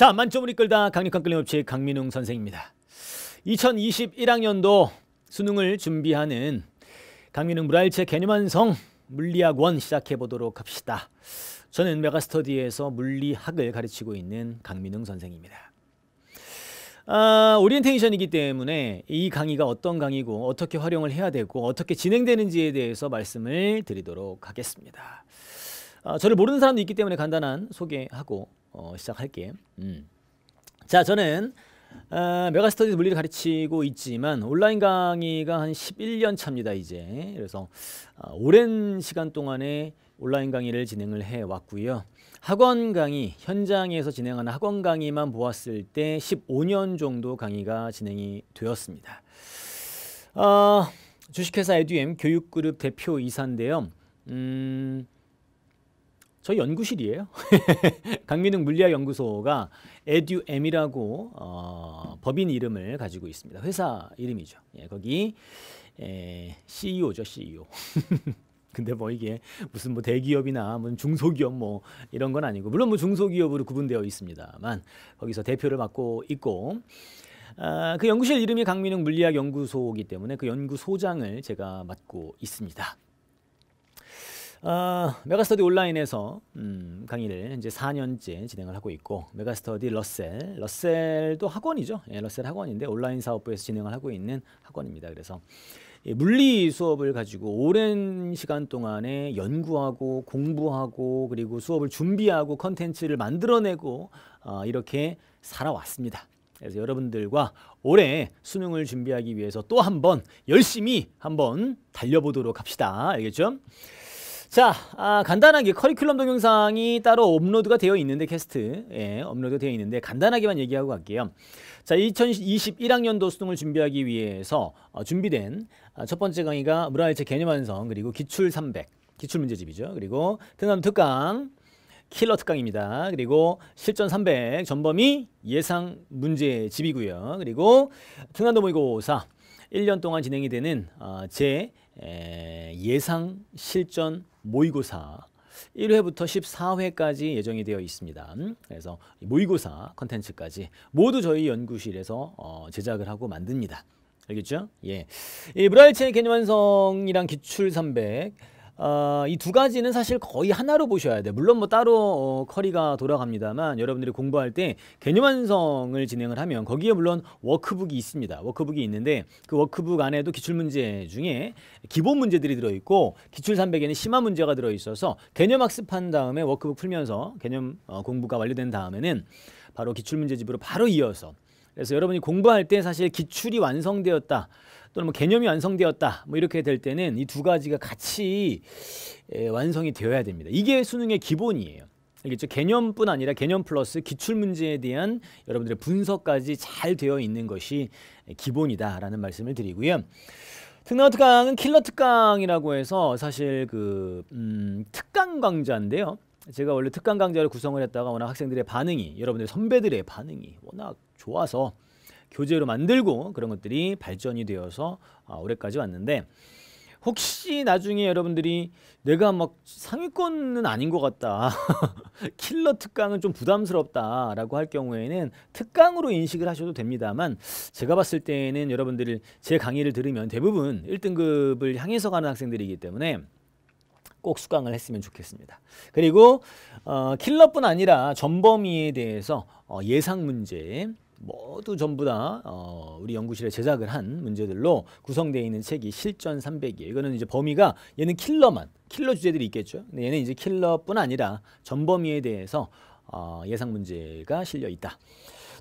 자, 만점을 이끌다 강력한 끌림없이 강민웅 선생입니다. 2021학년도 수능을 준비하는 강민웅 물알체 개념 완성 물리학원 시작해 보도록 합시다. 저는 메가스터디에서 물리학을 가르치고 있는 강민웅 선생입니다. 아, 오리엔테이션이기 때문에 이 강의가 어떤 강의고 어떻게 활용을 해야 되고 어떻게 진행되는지에 대해서 말씀을 드리도록 하겠습니다. 아, 저를 모르는 사람도 있기 때문에 간단한 소개하고 어, 시작할게. 음. 자, 저는 어, 메가스터디 물리를 가르치고 있지만 온라인 강의가 한 11년 차입니다 이제 그래서 어, 오랜 시간 동안에 온라인 강의를 진행을 해 왔고요 학원 강의 현장에서 진행하는 학원 강의만 보았을 때 15년 정도 강의가 진행이 되었습니다 어, 주식회사 에듀엠 교육그룹 대표이사인데요 음, 저희 연구실이에요. 강민웅 물리학연구소가 에듀엠이라고 어, 법인 이름을 가지고 있습니다. 회사 이름이죠. 예, 거기 에, CEO죠, CEO. 근데 뭐 이게 무슨 뭐 대기업이나 무슨 중소기업 뭐 이런 건 아니고 물론 뭐 중소기업으로 구분되어 있습니다만 거기서 대표를 맡고 있고 아, 그 연구실 이름이 강민웅 물리학 연구소이기 때문에 그 연구소장을 제가 맡고 있습니다. 어, 메가스터디 온라인에서 음, 강의를 이제 4년째 진행을 하고 있고 메가스터디 러셀, 러셀도 학원이죠. 예, 러셀 학원인데 온라인 사업부에서 진행을 하고 있는 학원입니다. 그래서 예, 물리 수업을 가지고 오랜 시간 동안에 연구하고 공부하고 그리고 수업을 준비하고 컨텐츠를 만들어내고 어, 이렇게 살아왔습니다. 그래서 여러분들과 올해 수능을 준비하기 위해서 또 한 번 열심히 한번 달려보도록 합시다. 알겠죠? 자, 아, 간단하게 커리큘럼 동영상이 따로 업로드가 되어 있는데 캐스트 예, 업로드 되어 있는데 간단하게만 얘기하고 갈게요. 자, 2021학년도 수능을 준비하기 위해서 어, 준비된 아, 첫 번째 강의가 문화일체 개념 완성 그리고 기출 300 기출 문제집이죠. 그리고 등함 특강 킬러 특강입니다. 그리고 실전 300 전범위 예상 문제집이고요. 그리고 등한도 모의고사 1년 동안 진행이 되는 어, 제 예상 실전 모의고사 1회부터 14회까지 예정이 되어 있습니다. 그래서 모의고사 컨텐츠까지 모두 저희 연구실에서 어 제작을 하고 만듭니다. 알겠죠? 예. 이 브라일체 개념 완성이랑 기출 300 어, 이두 가지는 사실 거의 하나로 보셔야 돼요. 물론 뭐 따로 어, 커리가 돌아갑니다만 여러분들이 공부할 때 개념 완성을 진행을 하면 거기에 물론 워크북이 있습니다. 워크북이 있는데 그 워크북 안에도 기출문제 중에 기본 문제들이 들어있고 기출 300에는 심화 문제가 들어있어서 개념 학습한 다음에 워크북 풀면서 개념 어, 공부가 완료된 다음에는 바로 기출문제집으로 바로 이어서 그래서 여러분이 공부할 때 사실 기출이 완성되었다. 또는 뭐 개념이 완성되었다 뭐 이렇게 될 때는 이 두 가지가 같이 에, 완성이 되어야 됩니다. 이게 수능의 기본이에요. 알겠죠? 그렇죠? 개념뿐 아니라 개념 플러스 기출 문제에 대한 여러분들의 분석까지 잘 되어 있는 것이 기본이다라는 말씀을 드리고요. 특강 특강은 킬러 특강이라고 해서 사실 그 음, 특강 강좌인데요. 제가 원래 특강 강좌를 구성을 했다가 워낙 학생들의 반응이 여러분들 선배들의 반응이 워낙 좋아서 교재로 만들고 그런 것들이 발전이 되어서 아, 올해까지 왔는데 혹시 나중에 여러분들이 내가 막 상위권은 아닌 것 같다 킬러 특강은 좀 부담스럽다라고 할 경우에는 특강으로 인식을 하셔도 됩니다만 제가 봤을 때는 여러분들이 제 강의를 들으면 대부분 1등급을 향해서 가는 학생들이기 때문에 꼭 수강을 했으면 좋겠습니다. 그리고 어, 킬러뿐 아니라 전범위에 대해서 어, 예상 문제 모두 전부 다 어, 우리 연구실에 제작을 한 문제들로 구성되어 있는 책이 실전 300이에요. 이거는 이제 범위가 얘는 킬러만 킬러 주제들이 있겠죠. 근데 얘는 이제 킬러뿐 아니라 전범위에 대해서 어, 예상 문제가 실려 있다.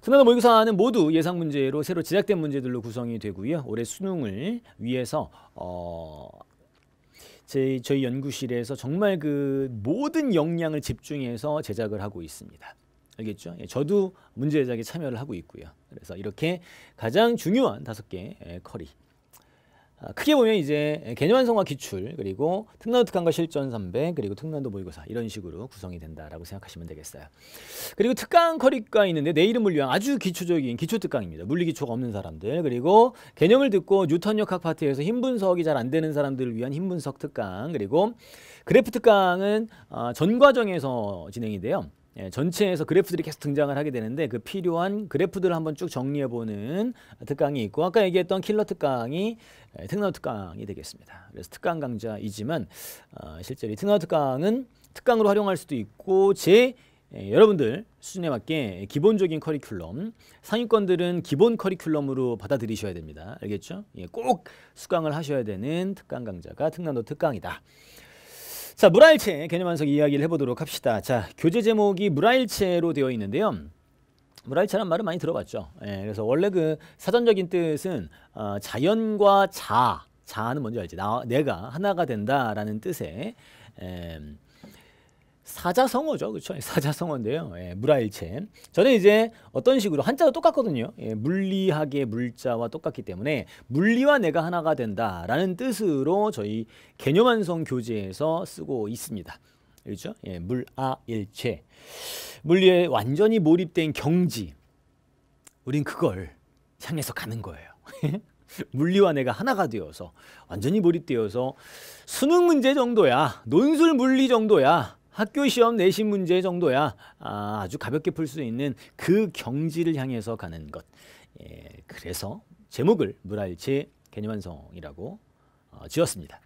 그나마 모의고사는 모두 예상 문제로 새로 제작된 문제들로 구성이 되고요. 올해 수능을 위해서 어, 제, 저희 연구실에서 정말 그 모든 역량을 집중해서 제작을 하고 있습니다. 알겠죠? 예, 저도 문제 제작에 참여를 하고 있고요. 그래서 이렇게 가장 중요한 다섯 개 예, 커리. 아, 크게 보면 이제 개념 완성화 기출 그리고 특난도 특강과 실전 선배 그리고 특난도 모의고사 이런 식으로 구성이 된다라고 생각하시면 되겠어요. 그리고 특강 커리가 있는데 내 이름 을 위한 아주 기초적인 기초 특강입니다. 물리 기초가 없는 사람들 그리고 개념을 듣고 뉴턴 역학 파트에서 힘 분석이 잘 안 되는 사람들을 위한 힘 분석 특강 그리고 그래프 특강은 어, 전 과정에서 진행이 돼요. 예, 전체에서 그래프들이 계속 등장을 하게 되는데 그 필요한 그래프들을 한번 쭉 정리해보는 특강이 있고 아까 얘기했던 킬러 특강이 예, 특강 특강이 되겠습니다. 그래서 특강 강좌이지만 어, 실제로 이 특강 특강은 특강으로 활용할 수도 있고 제 예, 여러분들 수준에 맞게 기본적인 커리큘럼 상위권들은 기본 커리큘럼으로 받아들이셔야 됩니다. 알겠죠? 예, 꼭 수강을 하셔야 되는 특강 강좌가 특강도 특강이다. 자, 물라일체 개념 완성 이야기를 해보도록 합시다. 자, 교재 제목이 물라일체로 되어 있는데요. 물라일체란말을 많이 들어봤죠. 예, 그래서 원래 그 사전적인 뜻은 어, 자연과 자, 자는 뭔지 알지? 나, 내가 하나가 된다라는 뜻의 사자성어죠. 그렇죠? 예, 사자성어인데요. 예, 물화일체. 저는 이제 어떤 식으로 한자도 똑같거든요. 예, 물리학의 물자와 똑같기 때문에 물리와 내가 하나가 된다라는 뜻으로 저희 개념완성 교재에서 쓰고 있습니다. 그렇죠? 예, 물아일체. 물리에 완전히 몰입된 경지. 우린 그걸 향해서 가는 거예요. 물리와 내가 하나가 되어서 완전히 몰입되어서 수능 문제 정도야. 논술 물리 정도야. 학교 시험 내신 문제 정도야 아, 아주 가볍게 풀 수 있는 그 경지를 향해서 가는 것. 예, 그래서 제목을 물알체 개념완성이라고 어, 지었습니다.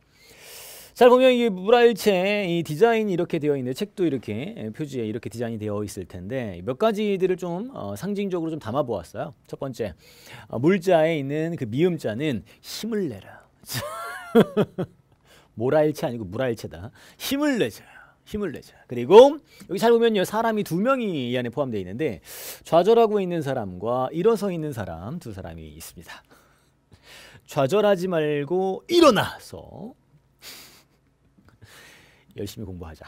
잘 보면 이 물알체 이 디자인이 이렇게 되어 있는데 책도 이렇게 예, 표지에 이렇게 디자인이 되어 있을 텐데 몇 가지들을 좀 어, 상징적으로 좀 담아 보았어요. 첫 번째 어, 물자에 있는 그 미음자는 힘을 내라. 모랄체 아니고 물알체다. 힘을 내자. 힘을 내자. 그리고 여기 잘 보면요. 사람이 두 명이 이 안에 포함되어 있는데 좌절하고 있는 사람과 일어서 있는 사람 두 사람이 있습니다. 좌절하지 말고 일어나서 열심히 공부하자.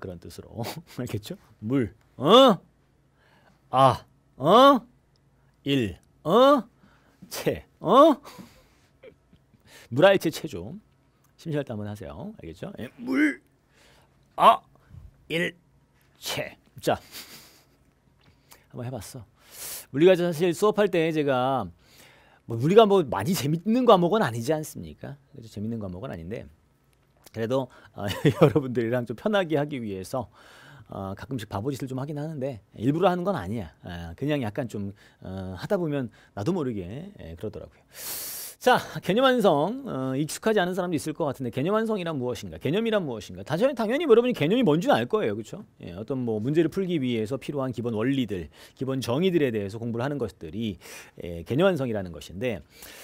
그런 뜻으로. 알겠죠? 물. 어? 아. 어? 일. 어? 채. 어? 물아이채 채죠. 심심할 때 한번 하세요. 알겠죠? 예, 물. 어, 일체. 자, 한번 해봤어. 우리가 사실 수업할 때 제가 뭐 우리가 뭐 많이 재밌는 과목은 아니지 않습니까? 그래서 그렇죠. 재밌는 과목은 아닌데 그래도 어, 여러분들이랑 좀 편하게 하기 위해서 어, 가끔씩 바보짓을 좀 하긴 하는데 일부러 하는 건 아니야. 아, 그냥 약간 좀 어, 하다 보면 나도 모르게 예, 그러더라고요. 자, 개념 완성. 어, 익숙하지 않은 사람도 있을 것 같은데 개념 완성이란 무엇인가? 개념이란 무엇인가? 당연히, 당연히 여러분이 개념이 뭔지 는알 거예요. 그렇죠? 예, 어떤 뭐 문제를 풀기 위해서 필요한 기본 원리들, 기본 정의들에 대해서 공부를 하는 것들이 예, 개념 완성이라는 것인데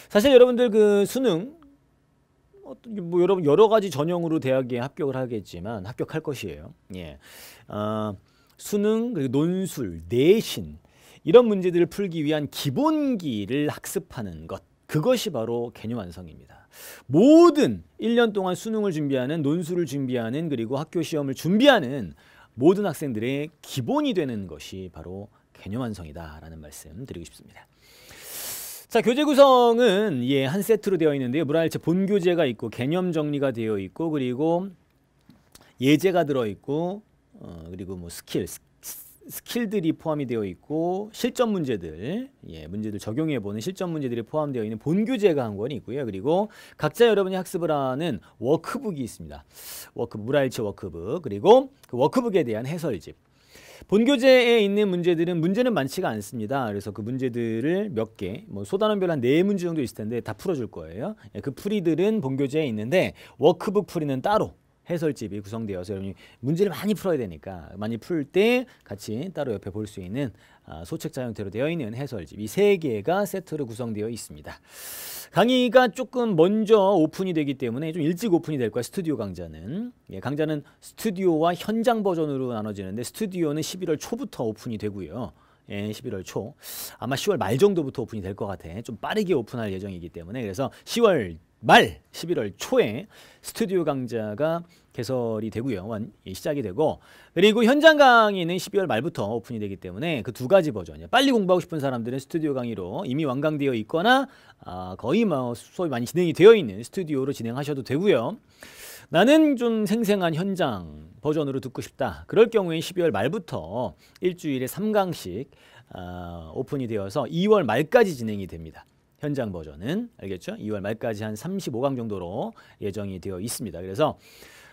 사실 여러분들 그 수능 뭐 여러분 여러 가지 전형으로 대학에 합격을 하겠지만 합격할 것이에요. 예. 어, 수능 그리고 논술, 내신 이런 문제들을 풀기 위한 기본기를 학습하는 것 그것이 바로 개념 완성입니다. 모든 1년 동안 수능을 준비하는 논술을 준비하는 그리고 학교 시험을 준비하는 모든 학생들의 기본이 되는 것이 바로 개념 완성이다라는 말씀 드리고 싶습니다. 자 교재 구성은 예한 세트로 되어 있는데요. 무라일체 본 교재가 있고 개념 정리가 되어 있고 그리고 예제가 들어 있고 어, 그리고 뭐 스킬 스킬들이 포함이 되어 있고 실전 문제들, 예, 문제들 적용해 보는 실전 문제들이 포함되어 있는 본 교재가 한 권이 있고요. 그리고 각자 여러분이 학습을 하는 워크북이 있습니다. 워크 무라일체 워크북 그리고 그 워크북에 대한 해설집. 본 교재에 있는 문제들은 문제는 많지가 않습니다. 그래서 그 문제들을 몇 개, 뭐 소단원별 한 네 문제 정도 있을 텐데 다 풀어줄 거예요. 예, 그 풀이들은 본 교재에 있는데 워크북 풀이는 따로 해설집이 구성되어서 여러분이 문제를 많이 풀어야 되니까 많이 풀 때 같이 따로 옆에 볼 수 있는 아, 소책자 형태로 되어 있는 해설집 이세 개가 세트로 구성되어 있습니다. 강의가 조금 먼저 오픈이 되기 때문에 좀 일찍 오픈이 될 거야 스튜디오 강좌는 예, 강좌는 스튜디오와 현장 버전으로 나눠지는데 스튜디오는 11월 초부터 오픈이 되고요. 예, 11월 초 아마 10월 말 정도부터 오픈이 될 것 같아 좀 빠르게 오픈할 예정이기 때문에 그래서 10월 말 11월 초에 스튜디오 강좌가 개설이 되고요. 완, 예, 시작이 되고 그리고 현장 강의는 12월 말부터 오픈이 되기 때문에 그 두 가지 버전이에요. 빨리 공부하고 싶은 사람들은 스튜디오 강의로 이미 완강되어 있거나 아, 거의 뭐 수업이 많이 진행이 되어 있는 스튜디오로 진행하셔도 되고요. 나는 좀 생생한 현장 버전으로 듣고 싶다. 그럴 경우에 12월 말부터 일주일에 3강씩 아, 오픈이 되어서 2월 말까지 진행이 됩니다. 현장 버전은 알겠죠? 2월 말까지 한 35강 정도로 예정이 되어 있습니다. 그래서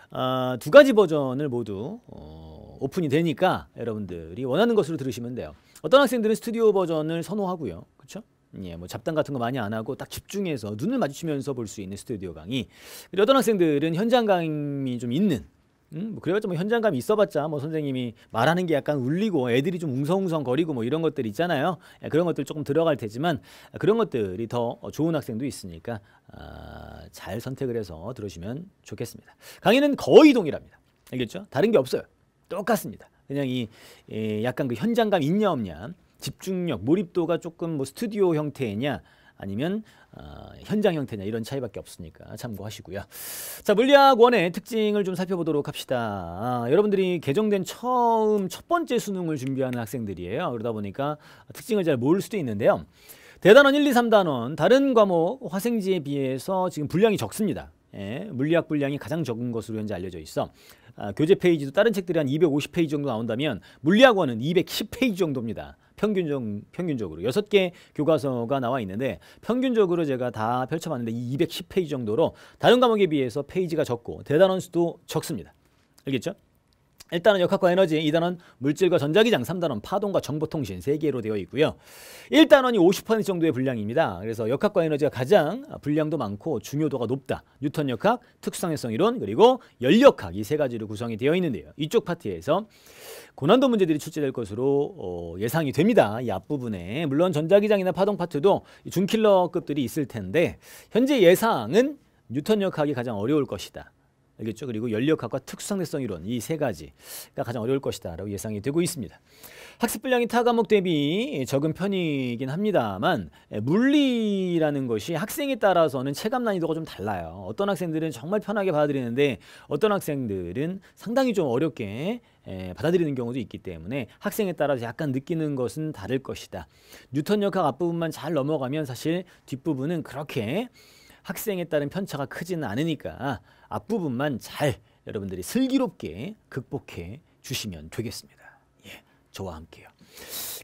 어, 두 가지 버전을 모두 어, 오픈이 되니까 여러분들이 원하는 것으로 들으시면 돼요. 어떤 학생들은 스튜디오 버전을 선호하고요. 그렇죠? 예, 뭐 잡담 같은 거 많이 안 하고 딱 집중해서 눈을 마주치면서 볼 수 있는 스튜디오 강의. 그리고 어떤 학생들은 현장 강의좀 있는 음, 뭐 그래가지고 뭐 현장감 있어봤자 뭐 선생님이 말하는 게 약간 울리고 애들이 좀 웅성웅성 거리고 뭐 이런 것들 있잖아요. 예, 그런 것들 조금 들어갈 테지만 그런 것들이 더 좋은 학생도 있으니까 아, 잘 선택을 해서 들으시면 좋겠습니다. 강의는 거의 동일합니다. 알겠죠? 다른 게 없어요. 똑같습니다. 그냥 이, 이 약간 그 현장감 있냐 없냐 집중력, 몰입도가 조금 뭐 스튜디오 형태냐 아니면 어, 현장 형태냐 이런 차이밖에 없으니까 참고하시고요. 자 물리학 원의 특징을 좀 살펴보도록 합시다. 아, 여러분들이 개정된 처음 첫 번째 수능을 준비하는 학생들이에요. 그러다 보니까 특징을 잘 모를 수도 있는데요. 대단원 1, 2, 3단원 다른 과목 화생지에 비해서 지금 분량이 적습니다. 예, 물리학 분량이 가장 적은 것으로 현재 알려져 있어. 아, 교재 페이지도 다른 책들이 한 250페이지 정도 나온다면 물리학원은 210페이지 정도입니다. 평균적, 평균적으로 여섯 개 교과서가 나와 있는데 평균적으로 제가 다 펼쳐봤는데 이 210페이지 정도로 다른 과목에 비해서 페이지가 적고 대단원 수도 적습니다. 알겠죠? 일단은 역학과 에너지, 2단원 물질과 전자기장, 3단원 파동과 정보통신 3개로 되어 있고요. 1단원이 50% 정도의 분량입니다. 그래서 역학과 에너지가 가장 분량도 많고 중요도가 높다. 뉴턴 역학, 특수상해성 이론, 그리고 연력학이 세 가지로 구성이 되어 있는데요. 이쪽 파트에서 고난도 문제들이 출제될 것으로 어, 예상이 됩니다. 이 앞부분에 물론 전자기장이나 파동 파트도 중킬러급들이 있을 텐데 현재 예상은 뉴턴 역학이 가장 어려울 것이다. 알겠죠? 그리고 연력학과 특수상대성 이론 이 세 가지가 가장 어려울 것이다라고 예상이 되고 있습니다. 학습 분량이 타 과목 대비 적은 편이긴 합니다만 예, 물리라는 것이 학생에 따라서는 체감 난이도가 좀 달라요. 어떤 학생들은 정말 편하게 받아들이는데 어떤 학생들은 상당히 좀 어렵게 예, 받아들이는 경우도 있기 때문에 학생에 따라서 약간 느끼는 것은 다를 것이다. 뉴턴 역학 앞부분만 잘 넘어가면 사실 뒷부분은 그렇게 학생에 따른 편차가 크지는 않으니까 앞부분만 잘 여러분들이 슬기롭게 극복해 주시면 되겠습니다. 예, 저와 함께요.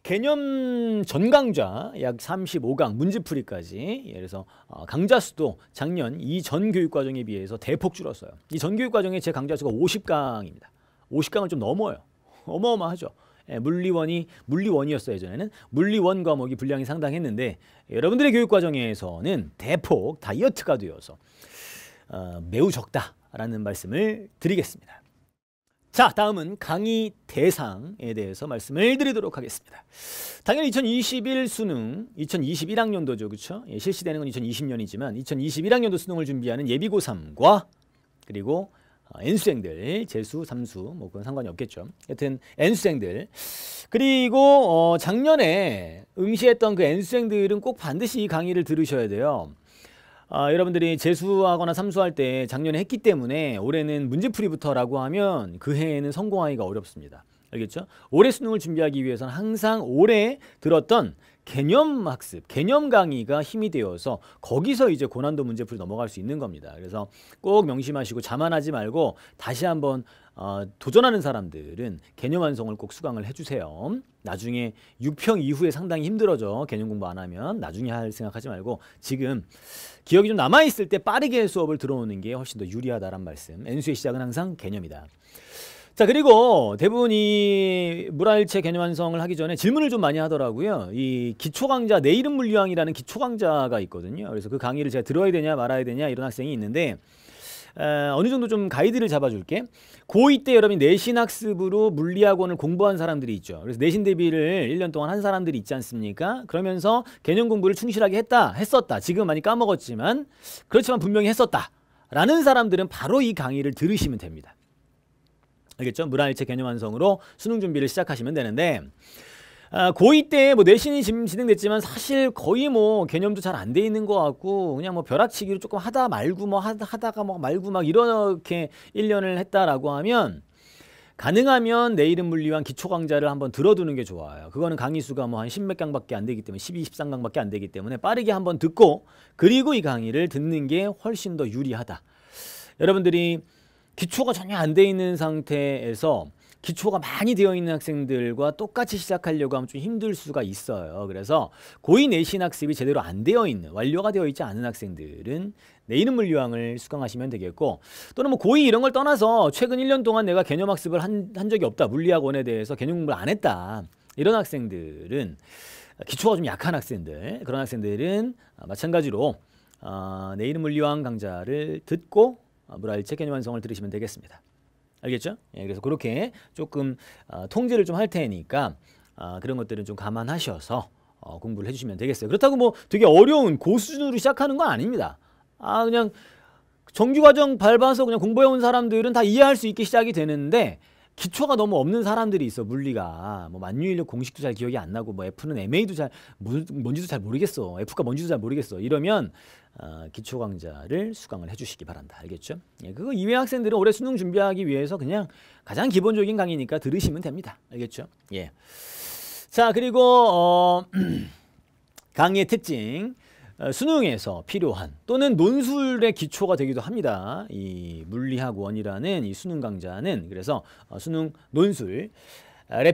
개념 전 강좌 약 35강 문제풀이까지 예, 그래서 어, 강좌 수도 작년 이 전 교육 과정에 비해서 대폭 줄었어요. 이 전 교육 과정에 제 강좌 수가 50강입니다. 50강을 좀 넘어요. 어마어마하죠. 예, 물리원이 물리원이었어 요 예전에는 물리원 과목이 분량이 상당했는데 여러분들의 교육 과정에서는 대폭 다이어트가 되어서 어, 매우 적다라는 말씀을 드리겠습니다. 자 다음은 강의 대상에 대해서 말씀을 드리도록 하겠습니다. 당연히 2021 수능, 2021학년도죠. 그렇죠? 예, 실시되는 건 2020년이지만 2021학년도 수능을 준비하는 예비고3과 그리고 어, N수생들, 재수, 삼수 뭐 그건 상관이 없겠죠. 여튼 N수생들 그리고 어, 작년에 응시했던 그 N수생들은 꼭 반드시 이 강의를 들으셔야 돼요. 아, 여러분들이 재수하거나 삼수할 때 작년에 했기 때문에 올해는 문제풀이부터라고 하면 그 해에는 성공하기가 어렵습니다. 알겠죠? 올해 수능을 준비하기 위해서는 항상 올해 들었던 개념 학습, 개념 강의가 힘이 되어서 거기서 이제 고난도 문제풀이 넘어갈 수 있는 겁니다. 그래서 꼭 명심하시고 자만하지 말고 다시 한번 어, 도전하는 사람들은 개념 완성을 꼭 수강을 해주세요. 나중에 6평 이후에 상당히 힘들어져. 개념 공부 안 하면 나중에 할 생각하지 말고 지금 기억이 좀 남아있을 때 빠르게 수업을 들어오는 게 훨씬 더 유리하다란 말씀. 엔수의 시작은 항상 개념이다. 자 그리고 대부분 이 물화일체 개념 완성을 하기 전에 질문을 좀 많이 하더라고요. 이 기초 강좌 내 이름 물리왕이라는 기초 강좌가 있거든요. 그래서 그 강의를 제가 들어야 되냐 말아야 되냐 이런 학생이 있는데 에, 어느 정도 좀 가이드를 잡아줄게. 고2 때 여러분이 내신 학습으로 물리학원을 공부한 사람들이 있죠. 그래서 내신 대비를 1년 동안 한 사람들이 있지 않습니까? 그러면서 개념 공부를 충실하게 했다, 했었다. 지금 많이 까먹었지만 그렇지만 분명히 했었다. 라는 사람들은 바로 이 강의를 들으시면 됩니다. 알겠죠? 문화일체 개념 완성으로 수능 준비를 시작하시면 되는데 아, 고2 때뭐 내신이 진행됐지만 사실 거의 뭐 개념도 잘 안 돼 있는 것 같고 그냥 뭐 벼락치기로 조금 하다 말고 뭐 하다, 가뭐 말고 막 이렇게 1년을 했다라고 하면 가능하면 내 이름 물리와 기초 강좌를 한번 들어두는 게 좋아요. 그거는 강의 수가 뭐한 10몇 강밖에 안 되기 때문에 12, 13강밖에 안 되기 때문에 빠르게 한번 듣고 그리고 이 강의를 듣는 게 훨씬 더 유리하다. 여러분들이 기초가 전혀 안 돼 있는 상태에서 기초가 많이 되어 있는 학생들과 똑같이 시작하려고 하면 좀 힘들 수가 있어요. 그래서 고의 내신 학습이 제대로 안 되어 있는, 완료가 되어 있지 않은 학생들은 내인음 물리왕을 수강하시면 되겠고 또는 뭐고의 이런 걸 떠나서 최근 1년 동안 내가 개념 학습을 한, 한 적이 없다. 물리학원에 대해서 개념 공부를 안 했다. 이런 학생들은 기초가 좀 약한 학생들, 그런 학생들은 마찬가지로 어, 내인음 물리왕 강좌를 듣고 무라일체 어, 개념 완성을 들으시면 되겠습니다. 알겠죠? 예, 그래서 그렇게 조금 어, 통제를 좀 할 테니까 어, 그런 것들은 좀 감안하셔서 어, 공부를 해주시면 되겠어요. 그렇다고 뭐 되게 어려운 고수준으로 시작하는 건 아닙니다. 아 그냥 정규과정 밟아서 그냥 공부해온 사람들은 다 이해할 수 있게 시작이 되는데 기초가 너무 없는 사람들이 있어 물리가 뭐 만유인력 공식도 잘 기억이 안 나고 뭐 F는 MA도 잘 뭔지도 잘 모르겠어 F가 뭔지도 잘 모르겠어 이러면 어, 기초 강좌를 수강을 해주시기 바란다 알겠죠? 예, 그거 이외 학생들은 올해 수능 준비하기 위해서 그냥 가장 기본적인 강의니까 들으시면 됩니다 알겠죠? 예. 자 그리고 어, 강의의 특징 어, 수능에서 필요한 또는 논술의 기초가 되기도 합니다. 이 물리학 원이라는 이 수능 강좌는 그래서 어, 수능 논술에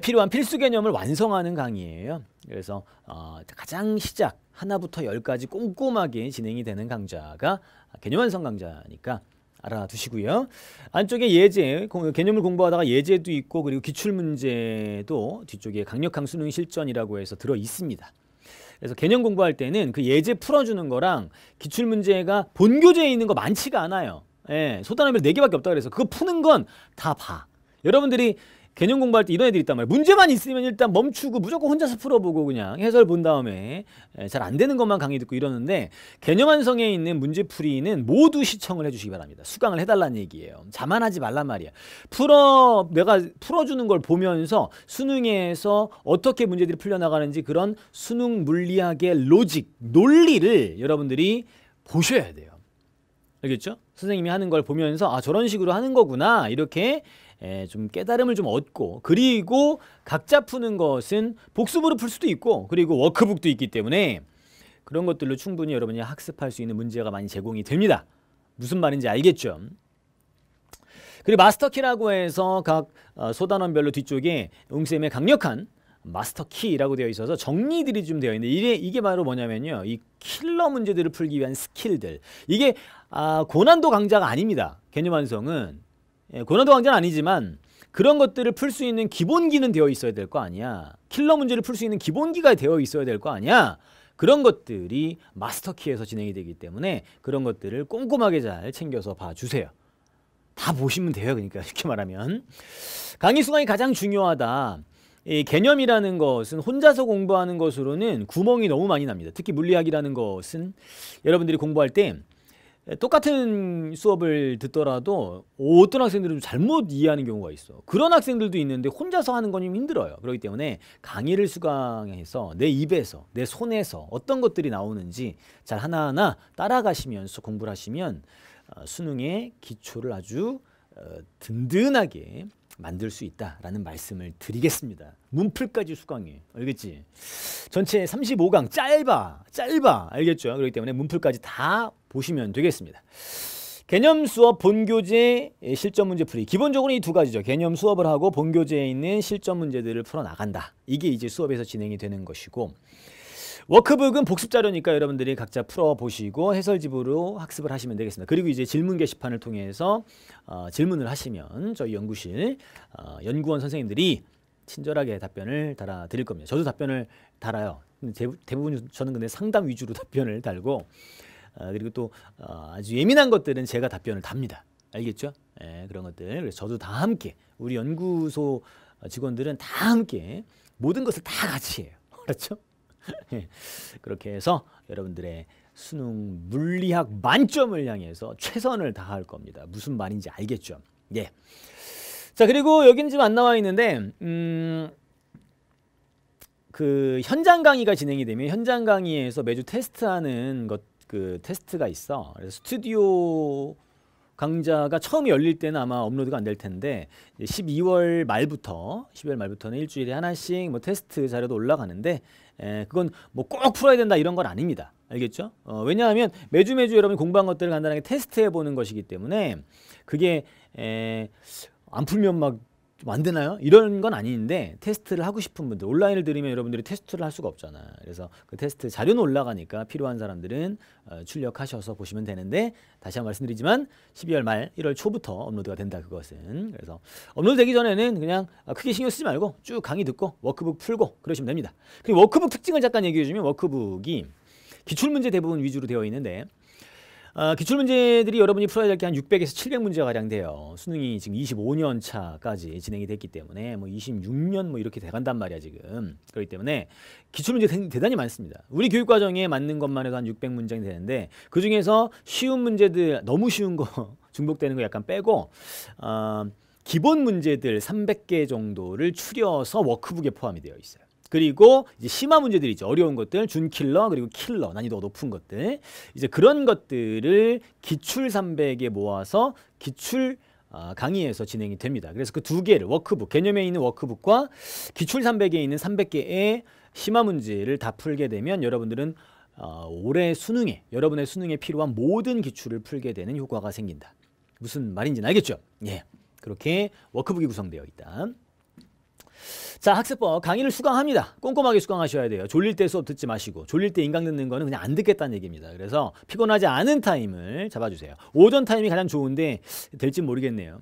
필요한 필수 개념을 완성하는 강의예요. 그래서 어, 가장 시작 하나부터 열까지 꼼꼼하게 진행이 되는 강좌가 개념 완성 강좌니까 알아두시고요. 안쪽에 예제, 개념을 공부하다가 예제도 있고 그리고 기출문제도 뒤쪽에 강력한 수능 실전이라고 해서 들어 있습니다. 그래서 개념 공부할 때는 그 예제 풀어주는 거랑 기출 문제가 본 교재에 있는 거 많지가 않아요. 예, 소단함이 4개밖에 없다 그래서 그거 푸는 건 다 봐. 여러분들이 개념 공부할 때 이런 애들이 있단 말이에요 문제만 있으면 일단 멈추고 무조건 혼자서 풀어보고 그냥 해설 본 다음에 예, 잘안 되는 것만 강의 듣고 이러는데 개념 완성에 있는 문제풀이는 모두 시청을 해주시기 바랍니다. 수강을 해달라는 얘기예요. 자만하지 말란 말이야. 풀어 내가 풀어주는 걸 보면서 수능에서 어떻게 문제들이 풀려나가는지 그런 수능 물리학의 로직, 논리를 여러분들이 보셔야 돼요. 알겠죠? 선생님이 하는 걸 보면서 아 저런 식으로 하는 거구나 이렇게 예, 좀 깨달음을 좀 얻고 그리고 각자 푸는 것은 복습으로 풀 수도 있고 그리고 워크북도 있기 때문에 그런 것들로 충분히 여러분이 학습할 수 있는 문제가 많이 제공이 됩니다. 무슨 말인지 알겠죠? 그리고 마스터키라고 해서 각 어, 소단원별로 뒤쪽에 웅쌤의 강력한 마스터키라고 되어 있어서 정리들이 좀 되어 있는데 이게, 이게 바로 뭐냐면요. 이 킬러 문제들을 풀기 위한 스킬들. 이게 아, 고난도 강좌가 아닙니다. 개념 완성은. 예, 고난도 강좌는 아니지만 그런 것들을 풀 수 있는 기본기는 되어 있어야 될 거 아니야. 킬러 문제를 풀 수 있는 기본기가 되어 있어야 될 거 아니야. 그런 것들이 마스터키에서 진행이 되기 때문에 그런 것들을 꼼꼼하게 잘 챙겨서 봐주세요. 다 보시면 돼요. 그러니까 쉽게 말하면. 강의 수강이 가장 중요하다. 이 개념이라는 것은 혼자서 공부하는 것으로는 구멍이 너무 많이 납니다. 특히 물리학이라는 것은 여러분들이 공부할 때 예, 똑같은 수업을 듣더라도 어떤 학생들은 잘못 이해하는 경우가 있어. 그런 학생들도 있는데 혼자서 하는 건좀 힘들어요. 그렇기 때문에 강의를 수강해서 내 입에서 내 손에서 어떤 것들이 나오는지 잘 하나하나 따라가시면서 공부를 하시면 어, 수능의 기초를 아주 어, 든든하게 만들 수 있다라는 말씀을 드리겠습니다. 문풀까지 수강해. 알겠지? 전체 35강 짧아. 짧아. 알겠죠? 그렇기 때문에 문풀까지 다 보시면 되겠습니다. 개념 수업 본교재 예, 실전 문제 풀이 기본적으로 이 두 가지죠 개념 수업을 하고 본교재에 있는 실전 문제들을 풀어나간다 이게 이제 수업에서 진행이 되는 것이고 워크북은 복습 자료니까 여러분들이 각자 풀어보시고 해설집으로 학습을 하시면 되겠습니다 그리고 이제 질문 게시판을 통해서 어, 질문을 하시면 저희 연구실 어, 연구원 선생님들이 친절하게 답변을 달아 드릴 겁니다 저도 답변을 달아요 대, 부분 저는 근데 상담 위주로 답변을 달고 아, 그리고 또 아, 아주 예민한 것들은 제가 답변을 답니다. 알겠죠? 예, 그런 것들. 그래서 저도 다 함께 우리 연구소 직원들은 다 함께 모든 것을 다 같이 해요. 그렇죠? 그렇게 해서 여러분들의 수능 물리학 만점을 향해서 최선을 다할 겁니다. 무슨 말인지 알겠죠? 예. 자 그리고 여긴 지금 안 나와 있는데 음. 그 현장 강의가 진행이 되면 현장 강의에서 매주 테스트하는 것그 테스트가 있어. 그래서 스튜디오 강좌가 처음 열릴 때는 아마 업로드가 안 될 텐데 12월 말부터 12월 말부터는 일주일에 하나씩 뭐 테스트 자료도 올라가는데 에, 예, 그건 뭐 꼭 풀어야 된다 이런 건 아닙니다. 알겠죠? 어, 왜냐하면 매주 매주 여러분이 공부한 것들을 간단하게 테스트해 보는 것이기 때문에 그게 에, 예, 안 풀면 막 만드나요 이런 건 아닌데 테스트를 하고 싶은 분들 온라인을 들으면 여러분들이 테스트를 할 수가 없잖아. 그래서 그 테스트 자료는 올라가니까 필요한 사람들은 어, 출력하셔서 보시면 되는데 다시 한 번 말씀드리지만 12월 말 1월 초부터 업로드가 된다 그것은. 그래서 업로드 되기 전에는 그냥 아, 크게 신경 쓰지 말고 쭉 강의 듣고 워크북 풀고 그러시면 됩니다. 그리고 워크북 특징을 잠깐 얘기해 주면 워크북이 기출문제 대부분 위주로 되어 있는데 아, 기출문제들이 여러분이 풀어야 될 게 한 600에서 700문제가량 돼요. 수능이 지금 25년 차까지 진행이 됐기 때문에 뭐 26년 뭐 이렇게 돼간단 말이야 지금. 그렇기 때문에 기출문제 대단히 많습니다. 우리 교육과정에 맞는 것만 해도 한 600문장이 되는데 그중에서 쉬운 문제들 너무 쉬운 거 중복되는 거 약간 빼고 어, 기본 문제들 300개 정도를 추려서 워크북에 포함이 되어 있어요. 그리고 이제 심화 문제들이 죠 어려운 것들, 준킬러, 그리고 킬러, 난이도가 높은 것들. 이제 그런 것들을 기출 300에 모아서 기출 아, 강의에서 진행이 됩니다. 그래서 그 두 개를 워크북, 개념에 있는 워크북과 기출 300에 있는 300개의 심화 문제를 다 풀게 되면 여러분들은 어, 올해 수능에 여러분의 수능에 필요한 모든 기출을 풀게 되는 효과가 생긴다. 무슨 말인지는 알겠죠? 예. 그렇게 워크북이 구성되어 있다. 자, 학습법 강의를 수강합니다. 꼼꼼하게 수강하셔야 돼요. 졸릴 때 수업 듣지 마시고 졸릴 때 인강 듣는 거는 그냥 안 듣겠다는 얘기입니다. 그래서 피곤하지 않은 타임을 잡아주세요. 오전 타임이 가장 좋은데 될지 모르겠네요.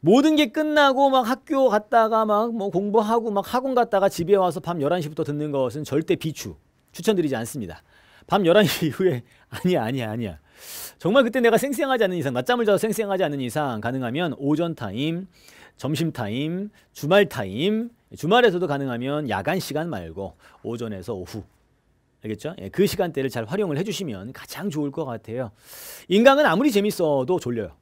모든 게 끝나고 막 학교 갔다가 막 뭐 공부하고 막 학원 갔다가 집에 와서 밤 11시부터 듣는 것은 절대 비추 추천드리지 않습니다. 밤 11시 이후에 아니야 아니야 아니야. 정말 그때 내가 생생하지 않는 이상 낮잠을 자서 생생하지 않는 이상 가능하면 오전 타임 점심타임, 주말타임, 주말에서도 가능하면 야간 시간 말고 오전에서 오후 알겠죠? 예, 그 시간대를 잘 활용을 해주시면 가장 좋을 것 같아요. 인강은 아무리 재밌어도 졸려요.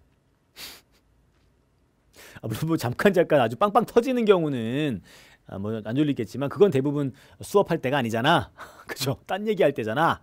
아, 물론 뭐 잠깐 잠깐 아주 빵빵 터지는 경우는 아, 뭐안 졸리겠지만 그건 대부분 수업할 때가 아니잖아. 그죠? 딴 얘기할 때잖아.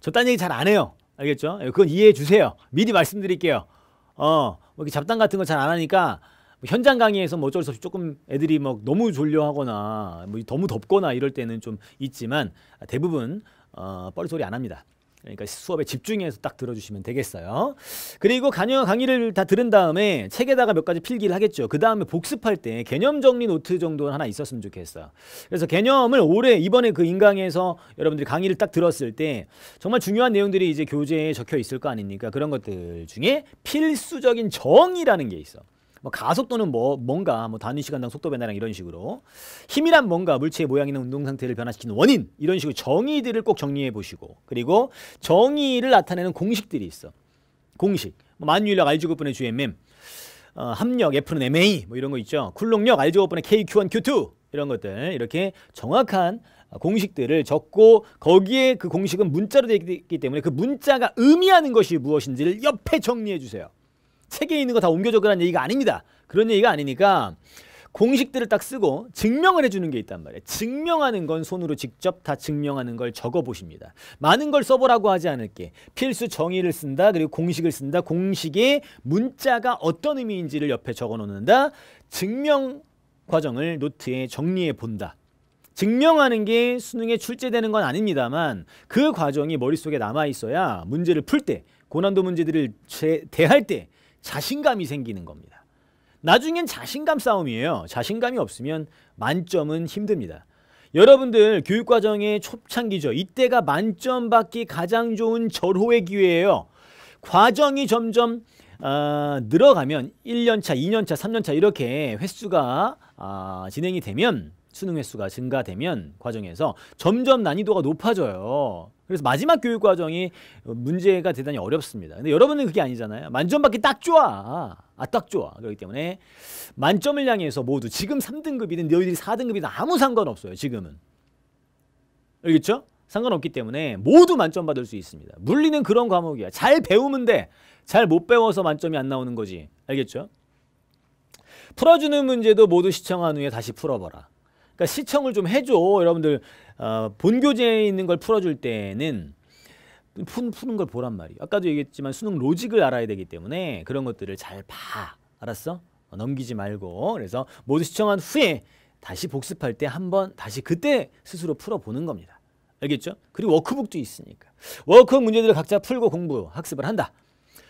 저 딴 얘기 잘 안 해요. 알겠죠? 예, 그건 이해해 주세요. 미리 말씀드릴게요. 어, 뭐 이렇게 잡담 같은 거 잘 안 하니까 뭐 현장 강의에서 뭐 어쩔 수 없이 조금 애들이 막 뭐 너무 졸려하거나 뭐 너무 덥거나 이럴 때는 좀 있지만 대부분 어, 뻘소리 안 합니다. 그러니까 수업에 집중해서 딱 들어주시면 되겠어요. 그리고 강연 강의를 다 들은 다음에 책에다가 몇 가지 필기를 하겠죠. 그 다음에 복습할 때 개념 정리 노트 정도는 하나 있었으면 좋겠어요. 그래서 개념을 올해 이번에 그 인강에서 여러분들이 강의를 딱 들었을 때 정말 중요한 내용들이 이제 교재에 적혀 있을 거 아닙니까? 그런 것들 중에 필수적인 정이라는 게 있어. 뭐 가속도는 뭐 뭔가 뭐 단위 시간당 속도 변화랑 이런 식으로 힘이란 뭔가 물체의 모양이나 운동 상태를 변화시키는 원인 이런 식으로 정의들을 꼭 정리해 보시고 그리고 정의를 나타내는 공식들이 있어. 공식. 뭐 만유인력 알제곱분의 GMM 어, 합력 F는 MA 뭐 이런 거 있죠. 쿨록력 R제곱분의 KQ1 Q2 이런 것들 이렇게 정확한 공식들을 적고 거기에 그 공식은 문자로 되어 있기 때문에 그 문자가 의미하는 것이 무엇인지를 옆에 정리해 주세요. 책에 있는 거 다 옮겨 적으라는 얘기가 아닙니다. 그런 얘기가 아니니까 공식들을 딱 쓰고 증명을 해주는 게 있단 말이에요. 증명하는 건 손으로 직접 다 증명하는 걸 적어보십니다. 많은 걸 써보라고 하지 않을게. 필수 정의를 쓴다. 그리고 공식을 쓴다. 공식의 문자가 어떤 의미인지를 옆에 적어놓는다. 증명 과정을 노트에 정리해 본다. 증명하는 게 수능에 출제되는 건 아닙니다만 그 과정이 머릿속에 남아 있어야 문제를 풀 때 고난도 문제들을 대할 때 자신감이 생기는 겁니다. 나중엔 자신감 싸움이에요. 자신감이 없으면 만점은 힘듭니다. 여러분들 교육과정의 초창기죠. 이때가 만점 받기 가장 좋은 절호의 기회예요. 과정이 점점 어, 늘어가면 1년차, 2년차, 3년차 이렇게 횟수가 어, 진행이 되면 수능 횟수가 증가되면 과정에서 점점 난이도가 높아져요. 그래서 마지막 교육 과정이 문제가 대단히 어렵습니다. 근데 여러분은 그게 아니잖아요. 만점 받기 딱 좋아. 아, 딱 좋아. 그렇기 때문에 만점을 향해서 모두 지금 3등급이든 너희들이 4등급이든 아무 상관없어요. 지금은. 알겠죠? 상관없기 때문에 모두 만점 받을 수 있습니다. 물리는 그런 과목이야. 잘 배우면 돼. 잘 못 배워서 만점이 안 나오는 거지. 알겠죠? 풀어주는 문제도 모두 시청한 후에 다시 풀어봐라. 그러니까 시청을 좀 해줘. 여러분들 어, 본교재에 있는 걸 풀어줄 때는 푸, 푸는 걸 보란 말이에요. 아까도 얘기했지만 수능 로직을 알아야 되기 때문에 그런 것들을 잘 봐. 알았어? 어, 넘기지 말고. 그래서 모두 시청한 후에 다시 복습할 때 한 번 다시 그때 스스로 풀어보는 겁니다. 알겠죠? 그리고 워크북도 있으니까. 워크북 문제들을 각자 풀고 공부, 학습을 한다.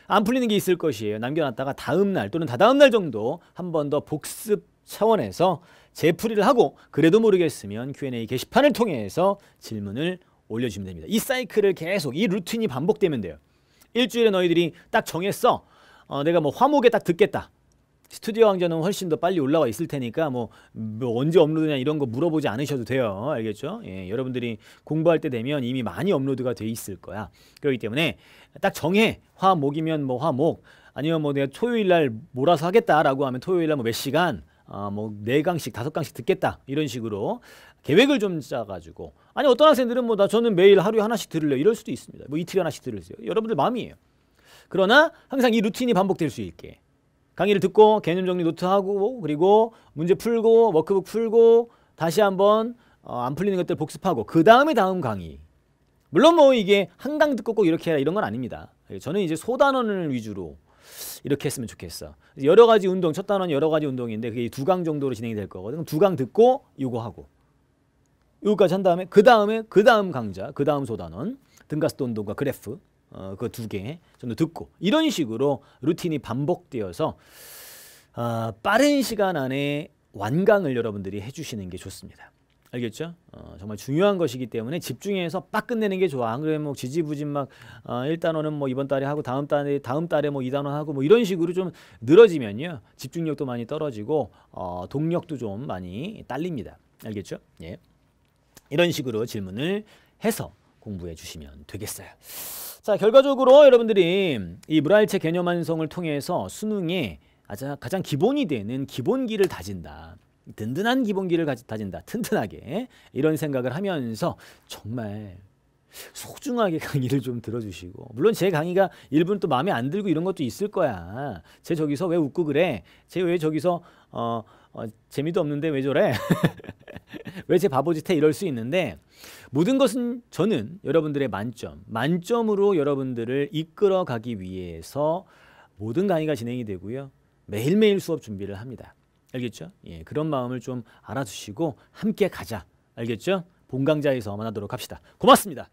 안 풀리는 게 있을 것이에요. 남겨놨다가 다음날 또는 다다음날 정도 한 번 더 복습 차원에서 재풀이를 하고 그래도 모르겠으면 Q&A 게시판을 통해서 질문을 올려주면 됩니다. 이 사이클을 계속 이 루틴이 반복되면 돼요. 일주일에 너희들이 딱 정했어. 어, 내가 뭐 화목에 딱 듣겠다. 스튜디오 왕자는 훨씬 더 빨리 올라와 있을 테니까 뭐, 뭐 언제 업로드냐 이런 거 물어보지 않으셔도 돼요. 알겠죠? 예, 여러분들이 공부할 때 되면 이미 많이 업로드가 돼 있을 거야. 그렇기 때문에 딱 정해. 화목이면 뭐 화목 아니면 뭐 내가 토요일 날 몰아서 하겠다라고 하면 토요일 날 뭐 몇 시간 아, 뭐 4강씩 5강씩 듣겠다 이런 식으로 계획을 좀 짜가지고 아니 어떤 학생들은 뭐 나 저는 매일 하루에 하나씩 들을래 이럴 수도 있습니다 뭐 이틀에 하나씩 들으세요 여러분들 마음이에요 그러나 항상 이 루틴이 반복될 수 있게 강의를 듣고 개념 정리 노트하고 그리고 문제 풀고 워크북 풀고 다시 한번 어, 안 풀리는 것들 복습하고 그 다음에 다음 강의 물론 뭐 이게 한강 듣고 꼭 이렇게 해라 이런 건 아닙니다 저는 이제 소단원을 위주로 이렇게 했으면 좋겠어. 여러 가지 운동, 첫 단원 여러 가지 운동인데 그게 두 강 정도로 진행이 될 거거든. 두강 듣고 요거 하고. 요거까지 한 다음에 그 다음에 그 다음 강좌, 그 다음 소단원, 등가스도 운동과 그래프 어, 그두 개 정도 듣고 이런 식으로 루틴이 반복되어서 어, 빠른 시간 안에 완강을 여러분들이 해주시는 게 좋습니다. 알겠죠? 어, 정말 중요한 것이기 때문에 집중해서 빡 끝내는 게 좋아. 안 그러면 뭐 지지부진 막 어, 1단원은 뭐 이번 달에 하고 다음 달에 다음 달에 뭐 2단원 하고 뭐 이런 식으로 좀 늘어지면요. 집중력도 많이 떨어지고 어, 동력도 좀 많이 딸립니다. 알겠죠? 예. 이런 식으로 질문을 해서 공부해 주시면 되겠어요. 자, 결과적으로 여러분들이 이라알체 개념 완성을 통해서 수능에 가장 기본이 되는 기본기를 다진다. 든든한 기본기를 가진다. 튼튼하게 이런 생각을 하면서 정말 소중하게 강의를 좀 들어주시고 물론 제 강의가 일부는 또 마음에 안 들고 이런 것도 있을 거야. 제 저기서 왜 웃고 그래? 제 왜 저기서 어, 어, 재미도 없는데 왜 저래? 왜 제 바보짓해 이럴 수 있는데 모든 것은 저는 여러분들의 만점, 만점으로 여러분들을 이끌어가기 위해서 모든 강의가 진행이 되고요. 매일매일 수업 준비를 합니다. 알겠죠? 예, 그런 마음을 좀 알아주시고 함께 가자. 알겠죠? 본강좌에서 만나도록 합시다. 고맙습니다.